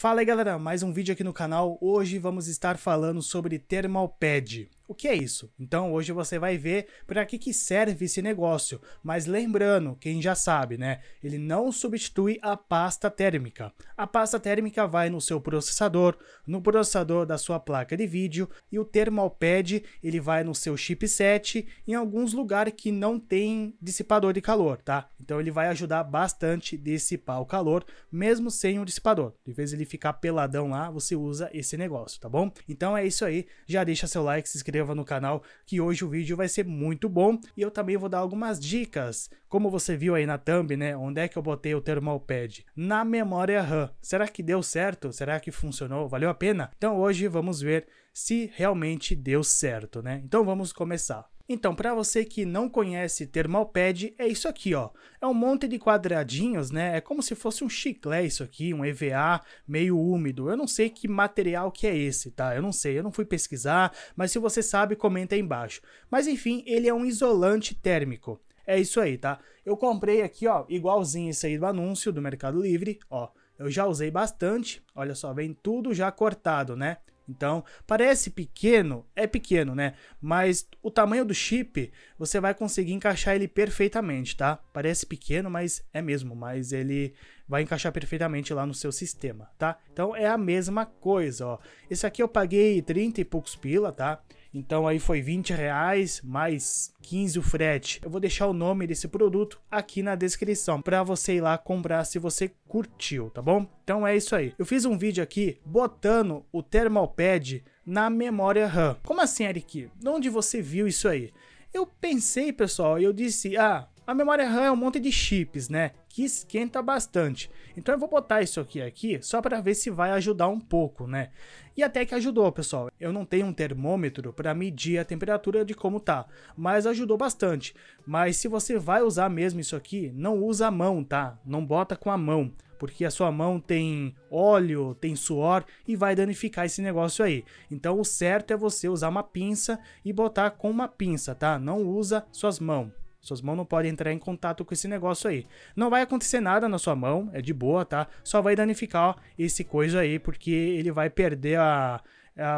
Fala aí galera, mais um vídeo aqui no canal. Hoje vamos estar falando sobre Thermalpad. O que é isso? Então hoje você vai ver para que, que serve esse negócio, mas lembrando, quem já sabe, né? Ele não substitui a pasta térmica. A pasta térmica vai no seu processador, no processador da sua placa de vídeo e o thermalpad ele vai no seu chipset em alguns lugares que não tem dissipador de calor, tá? Então ele vai ajudar bastante a dissipar o calor, mesmo sem o dissipador. De vez ele ficar peladão lá, você usa esse negócio, tá bom? Então é isso aí. Já deixa seu like, se inscreve inscreva no canal, que hoje o vídeo vai ser muito bom. E eu também vou dar algumas dicas, como você viu aí na thumb, né? Onde é que eu botei o Thermalpad? Na memória RAM. Será que deu certo? Será que funcionou? Valeu a pena? Então hoje vamos ver se realmente deu certo, né? Então vamos começar. Então, para você que não conhece Thermalpad, é isso aqui, ó. É um monte de quadradinhos, né? É como se fosse um chiclé isso aqui, um EVA meio úmido. Eu não sei que material que é esse, tá? Eu não sei, eu não fui pesquisar, mas se você sabe, comenta aí embaixo. Mas enfim, ele é um isolante térmico. É isso aí, tá? Eu comprei aqui, ó, igualzinho esse aí do anúncio do Mercado Livre, ó. Eu já usei bastante, olha só, vem tudo já cortado, né? Então, parece pequeno, é pequeno, né? Mas o tamanho do chip, você vai conseguir encaixar ele perfeitamente, tá? Parece pequeno, mas é mesmo, mas ele vai encaixar perfeitamente lá no seu sistema, tá? Então é a mesma coisa, ó. Esse aqui eu paguei 30 e poucos pila, tá? Então aí foi 20 reais mais 15 o frete. Eu vou deixar o nome desse produto aqui na descrição para você ir lá comprar se você curtiu, tá bom? Então é isso aí. Eu fiz um vídeo aqui botando o Thermalpad na memória RAM. Como assim, Eric? De onde você viu isso aí? Eu pensei, pessoal, eu disse, ah, a memória RAM é um monte de chips, né? que esquenta bastante. Então eu vou botar isso aqui aqui só para ver se vai ajudar um pouco, né? E até que ajudou, pessoal. Eu não tenho um termômetro para medir a temperatura de como tá, mas ajudou bastante. Mas se você vai usar mesmo isso aqui, não usa a mão, tá? Não bota com a mão porque a sua mão tem óleo, tem suor e vai danificar esse negócio aí. Então o certo é você usar uma pinça e botar com uma pinça, tá? Não usa suas mãos. Suas mãos não podem entrar em contato com esse negócio aí. Não vai acontecer nada na sua mão, é de boa, tá? Só vai danificar ó, esse coisa aí, porque ele vai perder a,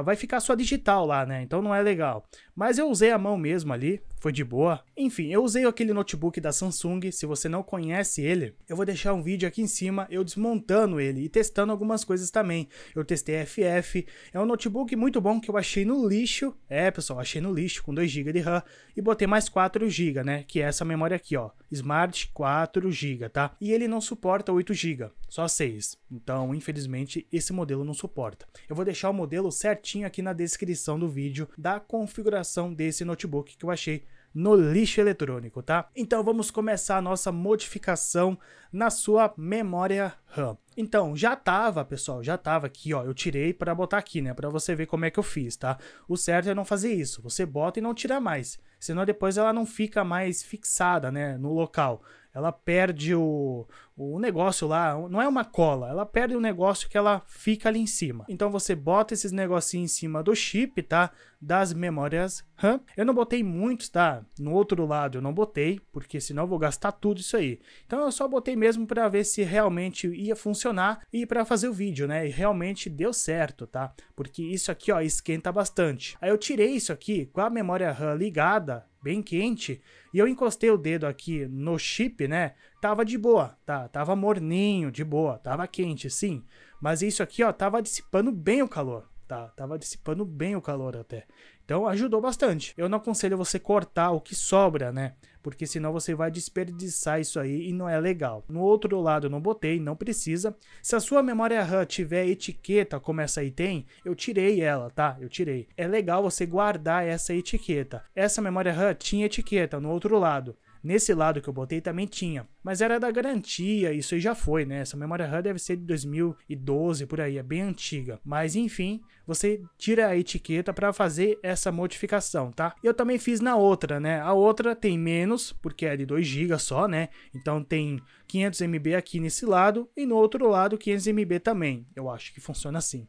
vai ficar só digital lá, né? Então não é legal. Mas eu usei a mão mesmo ali, foi de boa. Enfim, eu usei aquele notebook da Samsung, se você não conhece ele, eu vou deixar um vídeo aqui em cima, eu desmontando ele e testando algumas coisas também. Eu testei FF, é um notebook muito bom que eu achei no lixo, é pessoal, achei no lixo com 2GB de RAM e botei mais 4GB, né, que é essa memória aqui, ó, Smart 4GB, tá? E ele não suporta 8GB, só 6, então infelizmente esse modelo não suporta. Eu vou deixar o modelo certinho aqui na descrição do vídeo da configuração modificação desse notebook que eu achei no lixo eletrônico, tá? Então vamos começar a nossa modificação na sua memória RAM. Então, já tava, pessoal, já tava aqui, ó, eu tirei para botar aqui, né, para você ver como é que eu fiz, tá? O certo é não fazer isso, você bota e não tira mais, senão depois ela não fica mais fixada, né, no local ela perde o, o negócio lá, não é uma cola, ela perde o negócio que ela fica ali em cima. Então você bota esses negocinhos em cima do chip, tá? Das memórias RAM. Eu não botei muitos, tá? No outro lado eu não botei, porque senão eu vou gastar tudo isso aí. Então eu só botei mesmo para ver se realmente ia funcionar e para fazer o vídeo, né? E realmente deu certo, tá? Porque isso aqui, ó, esquenta bastante. Aí eu tirei isso aqui com a memória RAM ligada, bem quente, e eu encostei o dedo aqui no chip, né? Tava de boa, tá? Tava morninho, de boa, tava quente, sim. Mas isso aqui, ó, tava dissipando bem o calor, tá? Tava dissipando bem o calor até. Então ajudou bastante. Eu não aconselho você cortar o que sobra, né? porque senão você vai desperdiçar isso aí e não é legal. No outro lado eu não botei, não precisa. Se a sua memória RAM tiver etiqueta, como essa aí tem, eu tirei ela, tá? Eu tirei. É legal você guardar essa etiqueta. Essa memória RAM tinha etiqueta no outro lado. Nesse lado que eu botei também tinha, mas era da garantia, isso aí já foi, né? Essa memória RAM deve ser de 2012 por aí, é bem antiga. Mas enfim, você tira a etiqueta para fazer essa modificação, tá? Eu também fiz na outra, né? A outra tem menos, porque é de 2 GB só, né? Então tem 500 MB aqui nesse lado e no outro lado 500 MB também. Eu acho que funciona assim.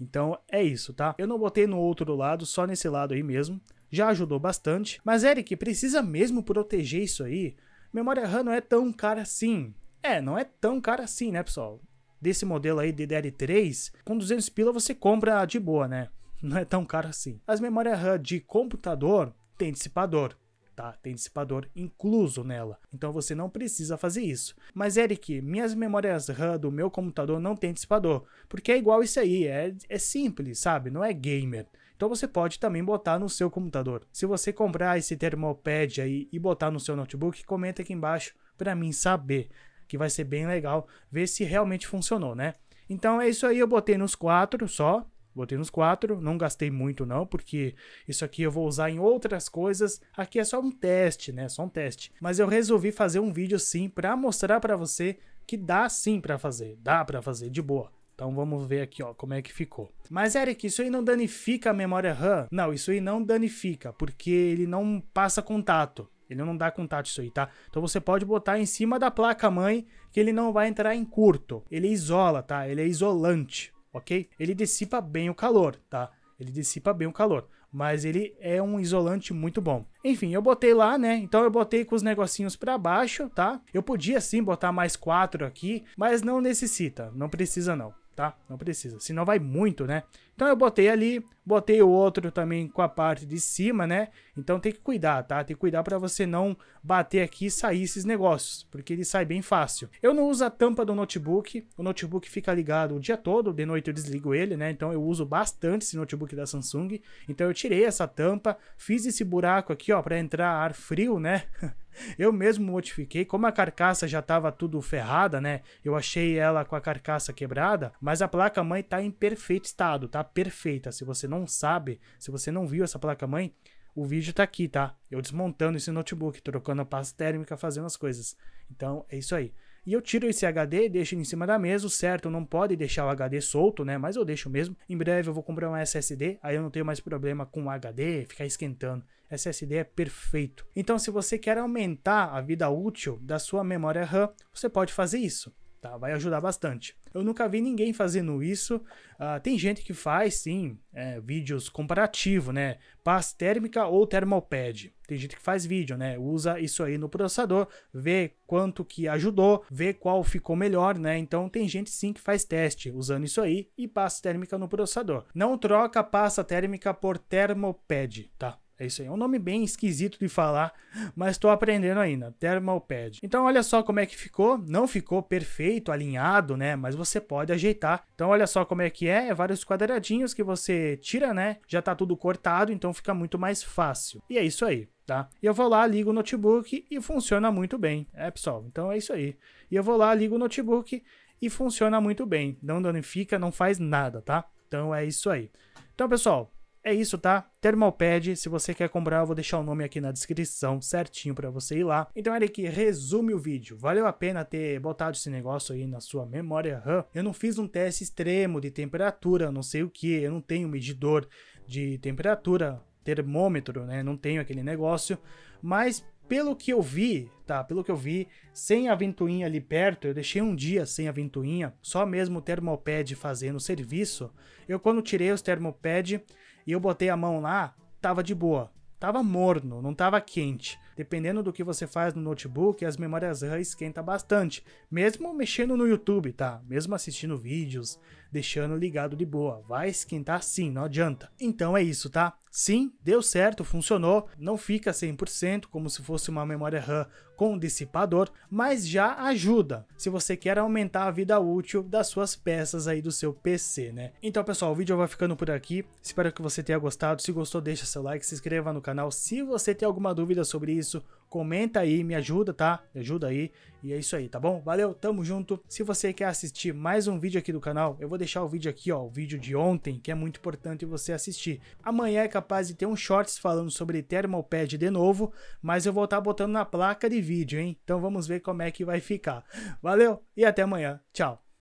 Então é isso, tá? Eu não botei no outro lado, só nesse lado aí mesmo. Já ajudou bastante. Mas Eric, precisa mesmo proteger isso aí? Memória RAM não é tão cara assim. É, não é tão cara assim, né, pessoal? Desse modelo aí DDR3, com 200 pila você compra de boa, né? Não é tão caro assim. As memórias RAM de computador têm dissipador tá? Tem dissipador incluso nela. Então você não precisa fazer isso. Mas Eric, minhas memórias RAM do meu computador não tem dissipador, porque é igual isso aí, é, é simples, sabe? Não é gamer. Então você pode também botar no seu computador. Se você comprar esse termopad aí e botar no seu notebook, comenta aqui embaixo para mim saber, que vai ser bem legal ver se realmente funcionou, né? Então é isso aí, eu botei nos quatro só, Botei nos quatro, não gastei muito não, porque isso aqui eu vou usar em outras coisas. Aqui é só um teste, né? Só um teste. Mas eu resolvi fazer um vídeo sim para mostrar para você que dá sim para fazer, dá para fazer de boa. Então vamos ver aqui, ó, como é que ficou. Mas Eric, isso aí não danifica a memória RAM? Não, isso aí não danifica, porque ele não passa contato. Ele não dá contato isso aí, tá? Então você pode botar em cima da placa mãe que ele não vai entrar em curto. Ele isola, tá? Ele é isolante ok? Ele dissipa bem o calor, tá? Ele dissipa bem o calor. Mas ele é um isolante muito bom. Enfim, eu botei lá, né? Então eu botei com os negocinhos para baixo, tá? Eu podia sim botar mais quatro aqui, mas não necessita, não precisa não tá? Não precisa, senão vai muito, né? Então eu botei ali, botei o outro também com a parte de cima, né? Então tem que cuidar, tá? Tem que cuidar para você não bater aqui e sair esses negócios, porque ele sai bem fácil. Eu não uso a tampa do notebook, o notebook fica ligado o dia todo, de noite eu desligo ele, né? Então eu uso bastante esse notebook da Samsung, então eu tirei essa tampa, fiz esse buraco aqui, ó, para entrar ar frio, né? Eu mesmo modifiquei, como a carcaça já estava tudo ferrada, né? Eu achei ela com a carcaça quebrada, mas a placa mãe tá em perfeito estado, tá perfeita. Se você não sabe, se você não viu essa placa mãe, o vídeo tá aqui, tá? Eu desmontando esse notebook, trocando a pasta térmica, fazendo as coisas. Então é isso aí. E eu tiro esse HD e deixo em cima da mesa, certo? Não pode deixar o HD solto, né? Mas eu deixo mesmo. Em breve eu vou comprar um SSD, aí eu não tenho mais problema com HD, ficar esquentando. SSD é perfeito. Então, se você quer aumentar a vida útil da sua memória RAM, você pode fazer isso. Tá, vai ajudar bastante. Eu nunca vi ninguém fazendo isso. Uh, tem gente que faz, sim, é, vídeos comparativo, né? Paz térmica ou termopad. Tem gente que faz vídeo, né? Usa isso aí no processador, vê quanto que ajudou, vê qual ficou melhor, né? Então tem gente sim que faz teste usando isso aí e passa térmica no processador. Não troca passa térmica por termopad, tá? É isso aí. É um nome bem esquisito de falar, mas estou aprendendo ainda. Thermalpad. Então olha só como é que ficou. Não ficou perfeito, alinhado, né? Mas você pode ajeitar. Então olha só como é que é. É vários quadradinhos que você tira, né? Já está tudo cortado, então fica muito mais fácil. E é isso aí. Tá? E eu vou lá, ligo o notebook e funciona muito bem. É, pessoal, então é isso aí. E eu vou lá, ligo o notebook e funciona muito bem. Não danifica, não faz nada, tá? Então é isso aí. Então, pessoal, é isso, tá? Thermalpad, se você quer comprar, eu vou deixar o nome aqui na descrição certinho para você ir lá. Então, Eric, resume o vídeo. Valeu a pena ter botado esse negócio aí na sua memória RAM? Eu não fiz um teste extremo de temperatura, não sei o que, eu não tenho medidor de temperatura, termômetro, né? Não tenho aquele negócio, mas pelo que eu vi, tá? Pelo que eu vi, sem a ventoinha ali perto, eu deixei um dia sem a ventoinha, só mesmo o termopad fazendo o serviço. Eu quando tirei os termopad, e eu botei a mão lá, tava de boa. Tava morno, não tava quente. Dependendo do que você faz no notebook, as memórias RAM esquenta bastante, mesmo mexendo no YouTube, tá? Mesmo assistindo vídeos, deixando ligado de boa. Vai esquentar sim, não adianta. Então é isso, tá? Sim, deu certo, funcionou. Não fica 100% como se fosse uma memória RAM com dissipador, mas já ajuda se você quer aumentar a vida útil das suas peças aí do seu PC, né? Então, pessoal, o vídeo vai ficando por aqui. Espero que você tenha gostado. Se gostou, deixa seu like, se inscreva no canal. Se você tem alguma dúvida sobre isso, comenta aí, me ajuda, tá? Me ajuda aí. E é isso aí, tá bom? Valeu, tamo junto. Se você quer assistir mais um vídeo aqui do canal, eu vou deixar o vídeo aqui, ó, o vídeo de ontem, que é muito importante você assistir. Amanhã é capaz de ter um shorts falando sobre Thermalpad de novo, mas eu vou estar tá botando na placa de vídeo, hein? Então vamos ver como é que vai ficar. Valeu e até amanhã. Tchau.